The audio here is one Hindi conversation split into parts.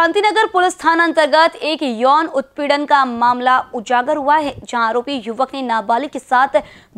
शांतिनगर पुलिस थाना अंतर्गत एक यौन उत्पीड़न का मामला उजागर हुआ है जहां आरोपी युवक ने नाबालिग के साथ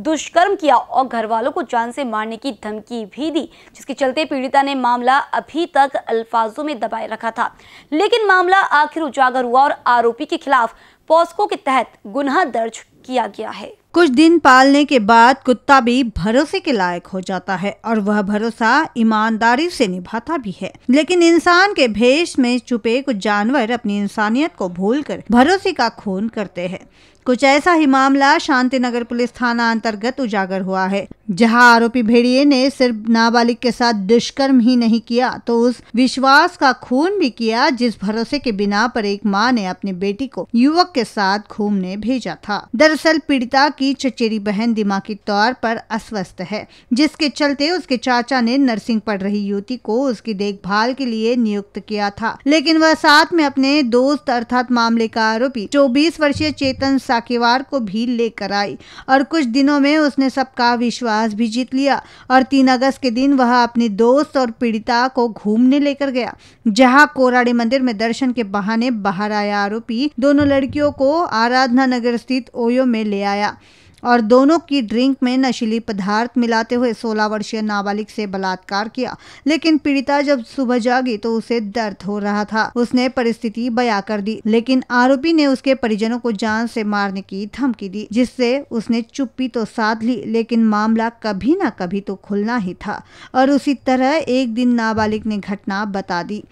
दुष्कर्म किया और घर वालों को जान से मारने की धमकी भी दी जिसके चलते पीड़िता ने मामला अभी तक अल्फाजों में दबाए रखा था लेकिन मामला आखिर उजागर हुआ और आरोपी के खिलाफ पॉस्को के तहत गुना दर्ज किया गया है कुछ दिन पालने के बाद कुत्ता भी भरोसे के लायक हो जाता है और वह भरोसा ईमानदारी से निभाता भी है लेकिन इंसान के भेष में छुपे कुछ जानवर अपनी इंसानियत को भूलकर भरोसे का खून करते हैं कुछ ऐसा ही मामला शांति नगर पुलिस थाना अंतर्गत उजागर हुआ है जहां आरोपी भेड़िए ने सिर्फ नाबालिग के साथ दुष्कर्म ही नहीं किया तो उस विश्वास का खून भी किया जिस भरोसे के बिना पर एक मां ने अपनी बेटी को युवक के साथ घूमने भेजा था दरअसल पीड़िता की चचेरी बहन दिमागी तौर पर अस्वस्थ है जिसके चलते उसके चाचा ने नर्सिंग पढ़ रही युवती को उसकी देखभाल के लिए नियुक्त किया था लेकिन वह साथ में अपने दोस्त अर्थात मामले का आरोपी चौबीस वर्षीय चेतन साकेवार को भी लेकर आई और कुछ दिनों में उसने सबका विश्वास भी जीत लिया और तीन अगस्त के दिन वह अपनी दोस्त और पीड़िता को घूमने लेकर गया जहां कोराड़ी मंदिर में दर्शन के बहाने बाहर आया आरोपी दोनों लड़कियों को आराधना नगर स्थित ओयो में ले आया और दोनों की ड्रिंक में नशीली पदार्थ मिलाते हुए 16 वर्षीय नाबालिग से बलात्कार किया लेकिन पीड़िता जब सुबह जागी तो उसे दर्द हो रहा था उसने परिस्थिति बया कर दी लेकिन आरोपी ने उसके परिजनों को जान से मारने की धमकी दी जिससे उसने चुप्पी तो साध ली लेकिन मामला कभी ना कभी तो खुलना ही था और उसी तरह एक दिन नाबालिग ने घटना बता दी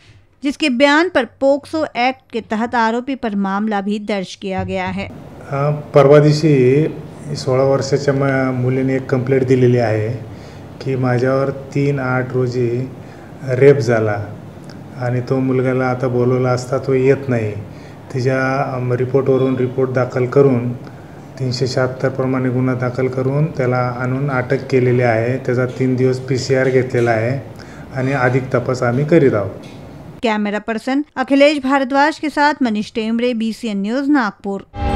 जिसके बयान पर पोक्सो एक्ट के तहत आरोपी पर मामला भी दर्ज किया गया है हाँ, परवादी से सोळा वर्षाच्या म मुलीने एक कंप्लेंट दिलेली आहे की माझ्यावर तीन आठ रोजी रेप झाला आणि तो मुलगाला आता बोलवला असता तो येत नाही तिच्या रिपोर्टवरून रिपोर्ट दाखल करून तीनशे शहात्तरप्रमाणे गुन्हा दाखल करून त्याला आणून अटक केलेली आहे त्याचा तीन दिवस पी सी आर घेतलेला आहे आणि अधिक तपास आम्ही करीत आहोत कॅमेरा पर्सन अखिलेश भारद्वाज के साथ मनीष टेमरे एन न्यूज़ नागपूर